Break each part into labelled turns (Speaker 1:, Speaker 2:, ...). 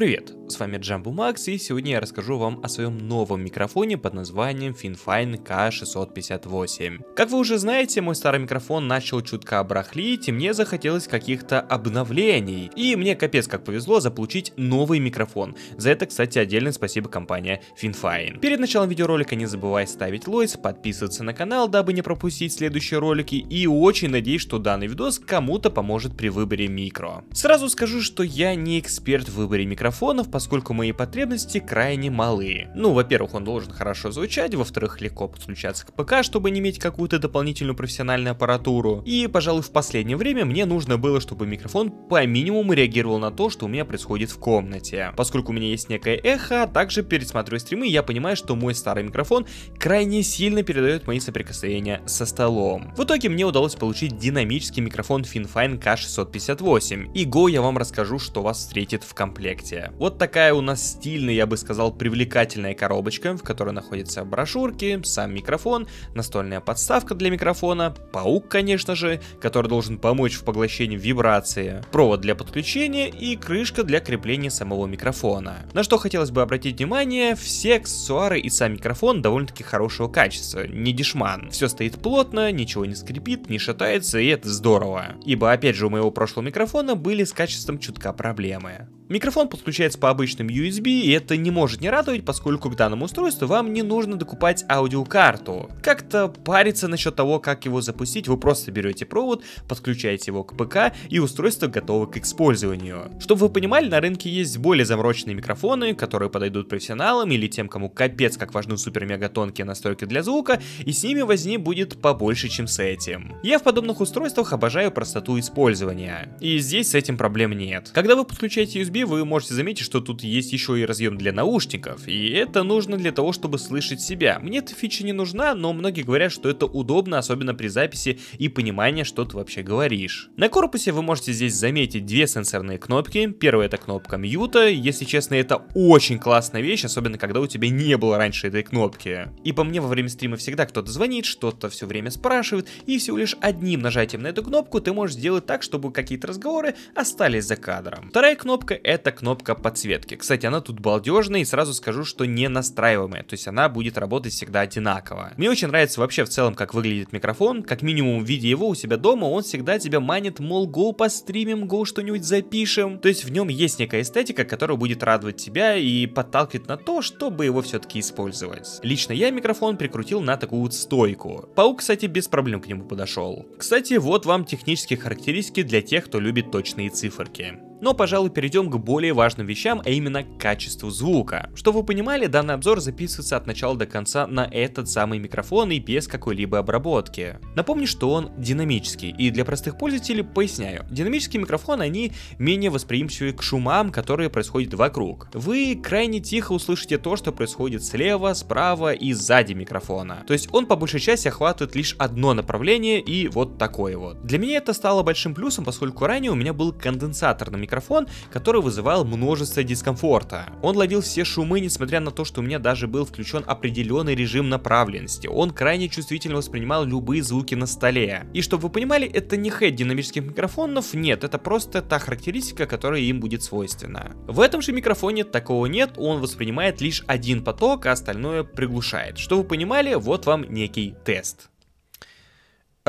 Speaker 1: Привет, с вами Джамбу Макс и сегодня я расскажу вам о своем новом микрофоне под названием Finfine K658. Как вы уже знаете, мой старый микрофон начал чутка брахлить и мне захотелось каких-то обновлений. И мне капец как повезло заполучить новый микрофон. За это, кстати, отдельное спасибо компания Finfine. Перед началом видеоролика не забывай ставить лойс, подписываться на канал, дабы не пропустить следующие ролики и очень надеюсь, что данный видос кому-то поможет при выборе микро. Сразу скажу, что я не эксперт в выборе микрофона микрофонов, поскольку мои потребности крайне малые. Ну, во-первых, он должен хорошо звучать, во-вторых, легко подключаться к ПК, чтобы не иметь какую-то дополнительную профессиональную аппаратуру. И, пожалуй, в последнее время мне нужно было, чтобы микрофон по минимуму реагировал на то, что у меня происходит в комнате. Поскольку у меня есть некое эхо, а также пересматривая стримы, я понимаю, что мой старый микрофон крайне сильно передает мои соприкосновения со столом. В итоге мне удалось получить динамический микрофон FinFine K658, и Go я вам расскажу, что вас встретит в комплекте далее. Вот такая у нас стильная, я бы сказал, привлекательная коробочка, в которой находятся брошюрки, сам микрофон, настольная подставка для микрофона, паук, конечно же, который должен помочь в поглощении вибрации, провод для подключения и крышка для крепления самого микрофона. На что хотелось бы обратить внимание, все аксессуары и сам микрофон довольно-таки хорошего качества, не дешман. Все стоит плотно, ничего не скрипит, не шатается и это здорово. Ибо опять же у моего прошлого микрофона были с качеством чутка проблемы. Микрофон подключается по обычным USB, и это не может не радовать, поскольку к данному устройству вам не нужно докупать аудиокарту. Как-то париться насчет того, как его запустить, вы просто берете провод, подключаете его к ПК, и устройство готово к использованию. Чтобы вы понимали, на рынке есть более замороченные микрофоны, которые подойдут профессионалам или тем, кому капец как важны супер-мега тонкие настройки для звука, и с ними возни будет побольше, чем с этим. Я в подобных устройствах обожаю простоту использования, и здесь с этим проблем нет. Когда вы подключаете USB, USB вы можете заметить, что тут есть еще и разъем для наушников, и это нужно для того, чтобы слышать себя. Мне эта фича не нужна, но многие говорят, что это удобно, особенно при записи и понимании, что ты вообще говоришь. На корпусе вы можете здесь заметить две сенсорные кнопки. Первая это кнопка мьюта, если честно, это очень классная вещь, особенно когда у тебя не было раньше этой кнопки. И по мне во время стрима всегда кто-то звонит, что-то все время спрашивает, и всего лишь одним нажатием на эту кнопку ты можешь сделать так, чтобы какие-то разговоры остались за кадром. Вторая кнопка это кнопка подсветки. Кстати, она тут балдежная и сразу скажу, что не настраиваемая, то есть она будет работать всегда одинаково. Мне очень нравится вообще в целом, как выглядит микрофон, как минимум в виде его у себя дома, он всегда тебя манит, мол, go постримим, go что-нибудь запишем. То есть в нем есть некая эстетика, которая будет радовать тебя и подталкивать на то, чтобы его все-таки использовать. Лично я микрофон прикрутил на такую вот стойку. Паук, кстати, без проблем к нему подошел. Кстати, вот вам технические характеристики для тех, кто любит точные циферки. Но, пожалуй, перейдем к более важным вещам, а именно к качеству звука. Что вы понимали, данный обзор записывается от начала до конца на этот самый микрофон и без какой-либо обработки. Напомню, что он динамический, и для простых пользователей поясняю. динамический микрофон они менее восприимчивы к шумам, которые происходят вокруг. Вы крайне тихо услышите то, что происходит слева, справа и сзади микрофона. То есть он по большей части охватывает лишь одно направление и вот такое вот. Для меня это стало большим плюсом, поскольку ранее у меня был конденсатор на микрофоне микрофон, который вызывал множество дискомфорта. Он ловил все шумы, несмотря на то, что у меня даже был включен определенный режим направленности. Он крайне чувствительно воспринимал любые звуки на столе. И чтобы вы понимали, это не хед динамических микрофонов, нет, это просто та характеристика, которая им будет свойственна. В этом же микрофоне такого нет, он воспринимает лишь один поток, а остальное приглушает. Что вы понимали, вот вам некий тест.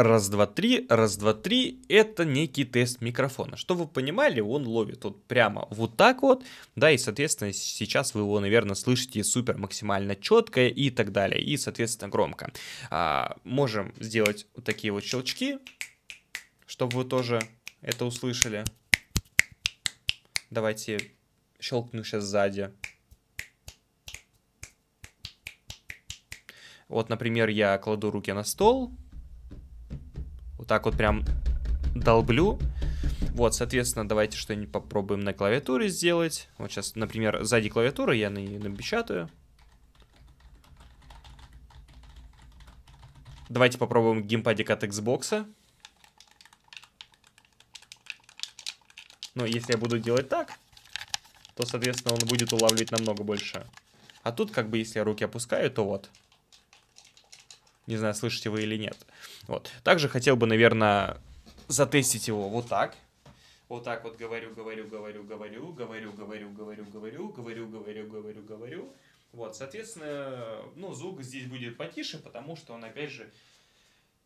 Speaker 1: Раз, два, три, раз, два, три — это некий тест микрофона. Что вы понимали, он ловит вот прямо вот так вот, да, и, соответственно, сейчас вы его, наверное, слышите супер максимально четко и так далее, и, соответственно, громко. А, можем сделать вот такие вот щелчки, чтобы вы тоже это услышали. Давайте щелкну сейчас сзади. Вот, например, я кладу руки на стол, так вот прям долблю. Вот, соответственно, давайте что-нибудь попробуем на клавиатуре сделать. Вот сейчас, например, сзади клавиатуры я на нее напечатаю. Давайте попробуем геймпадик от Xbox. Но если я буду делать так, то, соответственно, он будет улавливать намного больше. А тут, как бы, если я руки опускаю, то вот. Не знаю, слышите вы или нет. Вот. Также хотел бы, наверное, затестить его вот так. Вот так вот говорю, говорю, говорю, говорю, говорю, говорю, говорю, говорю, говорю, говорю, говорю, говорю. Вот, соответственно, ну, звук здесь будет потише, потому что он, опять же,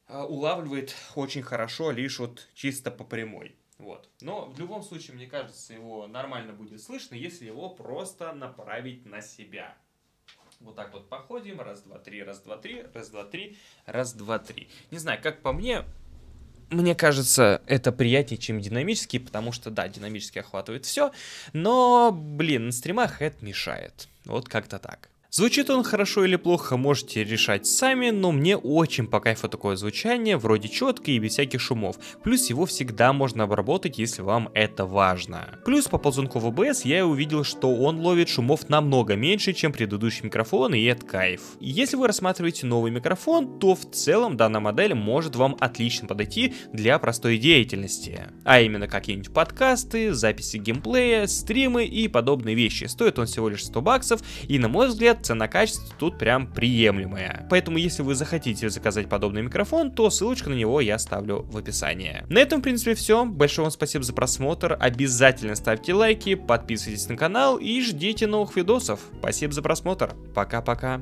Speaker 1: улавливает очень хорошо лишь вот чисто по прямой. Вот. Но в любом случае, мне кажется, его нормально будет слышно, если его просто направить на себя. Вот так вот походим. Раз, два, три, раз, два, три, раз, два, три, раз, два, три. Не знаю, как по мне, мне кажется, это приятнее, чем динамический, потому что, да, динамический охватывает все, но, блин, на стримах это мешает. Вот как-то так. Звучит он хорошо или плохо, можете решать сами, но мне очень по кайфу такое звучание, вроде четко и без всяких шумов. Плюс его всегда можно обработать, если вам это важно. Плюс по ползунку VBS я увидел, что он ловит шумов намного меньше, чем предыдущий микрофон, и это кайф. Если вы рассматриваете новый микрофон, то в целом данная модель может вам отлично подойти для простой деятельности. А именно какие-нибудь подкасты, записи геймплея, стримы и подобные вещи. Стоит он всего лишь 100 баксов, и на мой взгляд, цена качество тут прям приемлемая. Поэтому если вы захотите заказать подобный микрофон, то ссылочку на него я ставлю в описании. На этом в принципе все. Большое вам спасибо за просмотр. Обязательно ставьте лайки, подписывайтесь на канал и ждите новых видосов. Спасибо за просмотр. Пока-пока.